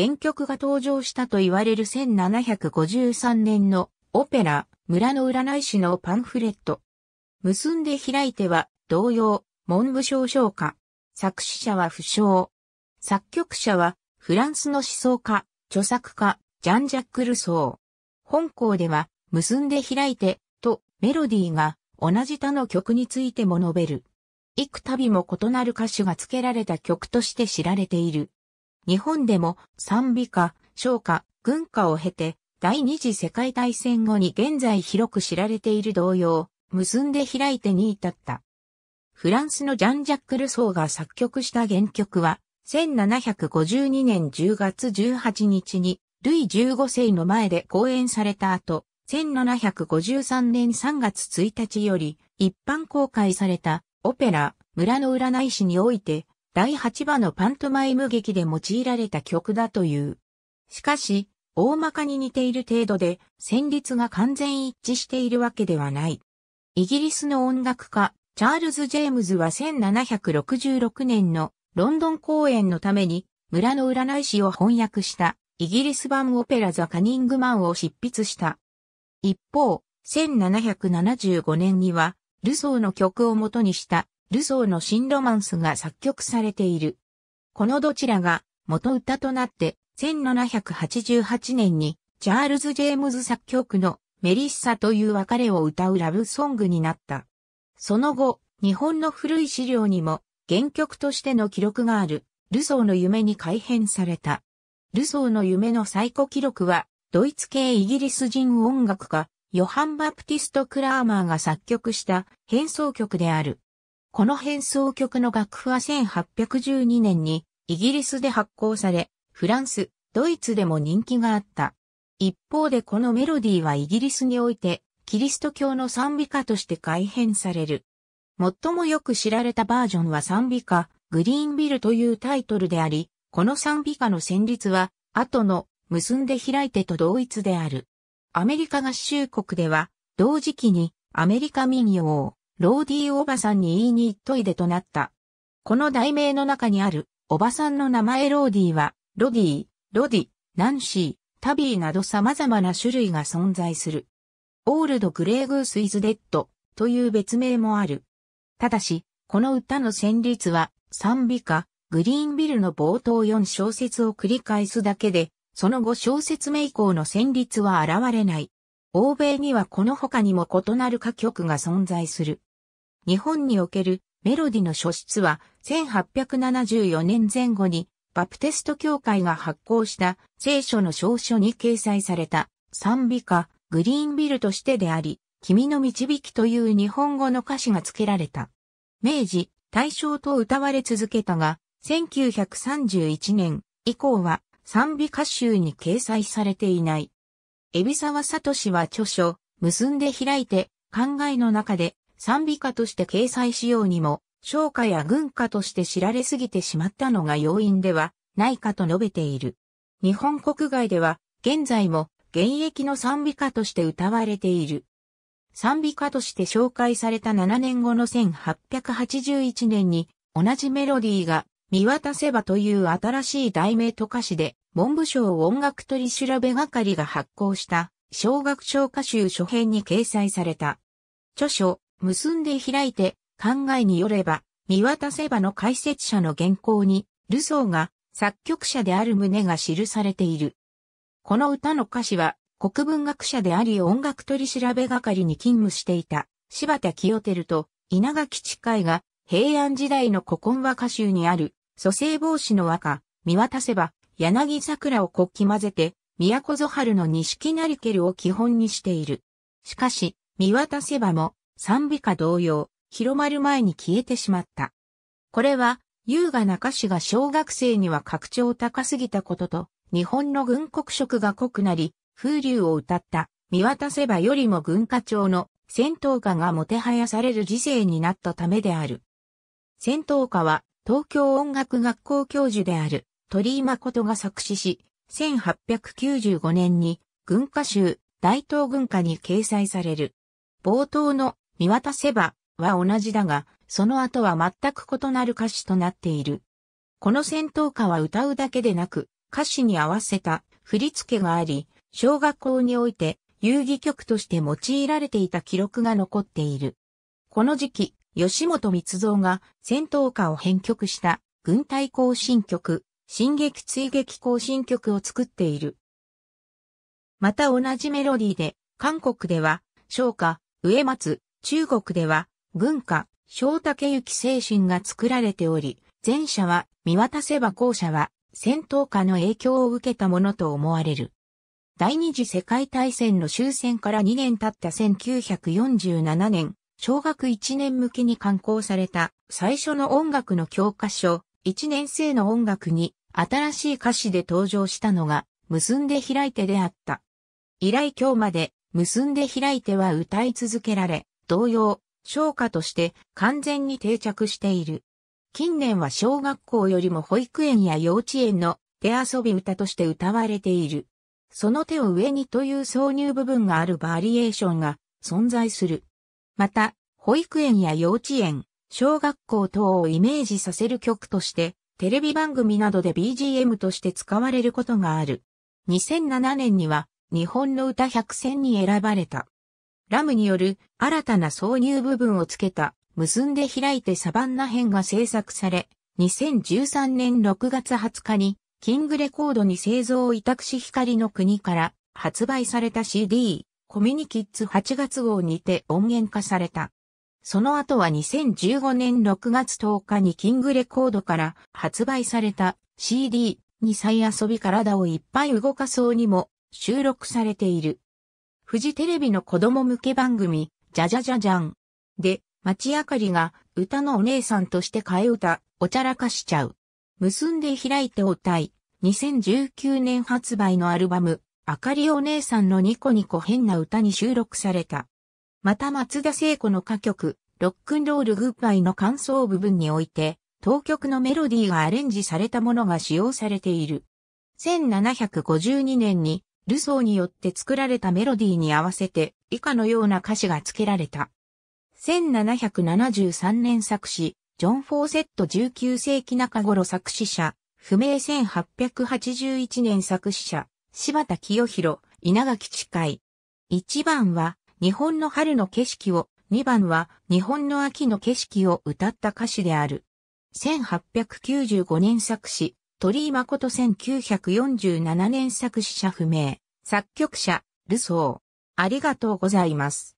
原曲が登場したと言われる1753年のオペラ、村の占い師のパンフレット。結んで開いては、同様、文部省唱歌。作詞者は不詳。作曲者は、フランスの思想家、著作家、ジャン・ジャック・ルソー。本校では、結んで開いて、と、メロディーが、同じ他の曲についても述べる。幾度も異なる歌詞が付けられた曲として知られている。日本でも賛美歌、唱歌、軍歌を経て、第二次世界大戦後に現在広く知られている同様、結んで開いてに至った。フランスのジャン・ジャック・ルソーが作曲した原曲は、1752年10月18日に、ルイ15世の前で公演された後、1753年3月1日より一般公開されたオペラ、村の占い師において、第8話のパントマイム劇で用いられた曲だという。しかし、大まかに似ている程度で、旋律が完全一致しているわけではない。イギリスの音楽家、チャールズ・ジェームズは1766年のロンドン公演のために村の占い師を翻訳したイギリス版オペラザ・カニングマンを執筆した。一方、1775年にはルソーの曲を元にしたルソーの新ロマンスが作曲されている。このどちらが元歌となって、1788年にチャールズ・ジェームズ作曲のメリッサという別れを歌うラブソングになった。その後、日本の古い資料にも原曲としての記録がある、ルソーの夢に改変された。ルソーの夢の最古記録は、ドイツ系イギリス人音楽家、ヨハン・バプティスト・クラーマーが作曲した変奏曲である。この変奏曲の楽譜は1812年にイギリスで発行され、フランス、ドイツでも人気があった。一方でこのメロディーはイギリスにおいて、キリスト教の賛美歌として改編される。最もよく知られたバージョンは賛美歌、グリーンビルというタイトルであり、この賛美歌の旋律は、後の、結んで開いてと同一である。アメリカ合衆国では、同時期にアメリカ民謡、ローディーおばさんに言いに行っといでとなった。この題名の中にある、おばさんの名前ローディーは、ロディー、ロディ、ナンシー、タビーなど様々な種類が存在する。オールド・グレー・グース・イズ・デッドという別名もある。ただし、この歌の旋律は賛美歌、グリーンビルの冒頭4小節を繰り返すだけで、その後小説目以降の旋律は現れない。欧米にはこの他にも異なる歌曲が存在する。日本におけるメロディの書室は1874年前後にバプテスト教会が発行した聖書の証書に掲載された賛美歌グリーンビルとしてであり、君の導きという日本語の歌詞が付けられた。明治、大正と歌われ続けたが、1931年以降は賛美歌集に掲載されていない。海老沢聡は著書、結んで開いて考えの中で賛美歌として掲載しようにも、唱歌や軍歌として知られすぎてしまったのが要因ではないかと述べている。日本国外では現在も現役の賛美歌として歌われている。賛美歌として紹介された7年後の1881年に同じメロディーが見渡せばという新しい題名と歌詞で文部省音楽取り調べ係が発行した小学小歌集初編に掲載された。著書結んで開いて、考えによれば、見渡せばの解説者の原稿に、ルソーが作曲者である旨が記されている。この歌の歌詞は、国文学者であり音楽取調べ係に勤務していた、柴田清照と稲垣近海が、平安時代の古今和歌集にある、蘇生防止の和歌、見渡せば、柳桜を国旗混ぜて、都ぞ春の錦なりけるを基本にしている。しかし、見渡せばも、賛美歌同様、広まる前に消えてしまった。これは、優雅な歌詞が小学生には格調高すぎたことと、日本の軍国色が濃くなり、風流を歌った、見渡せばよりも軍歌調の戦闘歌がもてはやされる時世になったためである。戦闘歌は東京音楽学校教授である鳥居誠が作詞し、1895年に軍歌集大東軍歌に掲載される。冒頭の見渡せばは同じだが、その後は全く異なる歌詞となっている。この戦闘歌は歌うだけでなく、歌詞に合わせた振り付けがあり、小学校において遊戯曲として用いられていた記録が残っている。この時期、吉本密造が戦闘歌を編曲した軍隊行進曲、進撃追撃行進曲を作っている。また同じメロディーで、韓国では、昇歌、植松、中国では、軍歌、小竹行精神が作られており、前者は、見渡せば後者は、戦闘下の影響を受けたものと思われる。第二次世界大戦の終戦から2年経った1947年、小学1年向けに刊行された最初の音楽の教科書、1年生の音楽に新しい歌詞で登場したのが、結んで開いてであった。以来今日まで、結んで開いては歌い続けられ、同様、商家として完全に定着している。近年は小学校よりも保育園や幼稚園の手遊び歌として歌われている。その手を上にという挿入部分があるバリエーションが存在する。また、保育園や幼稚園、小学校等をイメージさせる曲として、テレビ番組などで BGM として使われることがある。2007年には、日本の歌100選に選ばれた。ラムによる新たな挿入部分をつけた、結んで開いてサバンナ編が制作され、2013年6月20日に、キングレコードに製造を委託し光の国から発売された CD、コミュニキッズ8月号にて音源化された。その後は2015年6月10日にキングレコードから発売された CD、に再遊び体をいっぱい動かそうにも収録されている。フジテレビの子供向け番組、じゃじゃじゃじゃん。で、町あかりが歌のお姉さんとして替え歌、おちゃらかしちゃう。結んで開いておたい。2019年発売のアルバム、あかりお姉さんのニコニコ変な歌に収録された。また松田聖子の歌曲、ロックンロールグッバイの感想部分において、当曲のメロディーがアレンジされたものが使用されている。1752年にルソーによって作られたメロディーに合わせて以下のような歌詞が付けられた。1773年作詞、ジョン・フォーセット19世紀中頃作詞者、不明1881年作詞者、柴田清弘、稲垣近い。1番は、日本の春の景色を、2番は、日本の秋の景色を歌った歌詞である。1895年作詞、鳥居誠1947年作詞者不明、作曲者、ルソー。ありがとうございます。